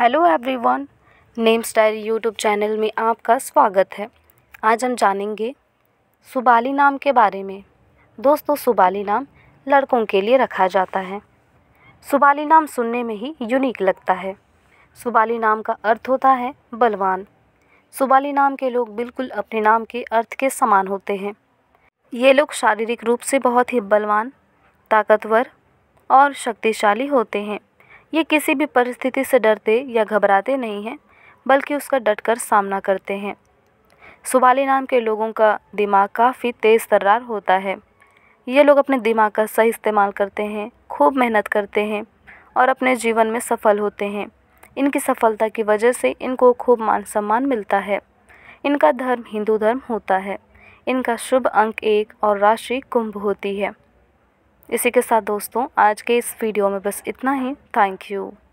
hello everyone name style YouTube channel में आपका स्वागत है आज हम जानेंगे सुबाली नाम के बारे में दोस्तों सुबाली नाम लड़कों के लिए रखा जाता है सुबाली नाम सुनने में ही यूनिक लगता है सुबाली नाम का अर्थ होता है बलवान सुबाली नाम के लोग बिल्कुल अपने नाम के अर्थ के समान होते हैं ये लोग शारीरिक रूप से बहुत ही बलवान ताकतवर और शक्तिशाली होते हैं ये किसी भी परिस्थिति से डरते या घबराते नहीं हैं बल्कि उसका डट कर सामना करते हैं सुबाली नाम के लोगों का दिमाग काफ़ी तेज़ तर्रार होता है ये लोग अपने दिमाग का सही इस्तेमाल करते हैं खूब मेहनत करते हैं और अपने जीवन में सफल होते हैं इनकी सफलता की वजह से इनको खूब मान सम्मान मिलता है इनका धर्म हिंदू धर्म होता है इनका शुभ अंक एक और राशि कुंभ होती है इसी के साथ दोस्तों आज के इस वीडियो में बस इतना ही थैंक यू